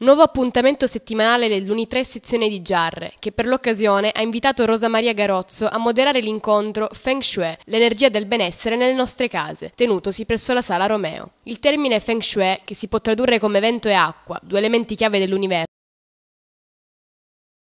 Nuovo appuntamento settimanale dell'Uni3 sezione di Giarre, che per l'occasione ha invitato Rosa Maria Garozzo a moderare l'incontro Feng Shui, l'energia del benessere nelle nostre case, tenutosi presso la Sala Romeo. Il termine Feng Shui, che si può tradurre come vento e acqua, due elementi chiave dell'universo,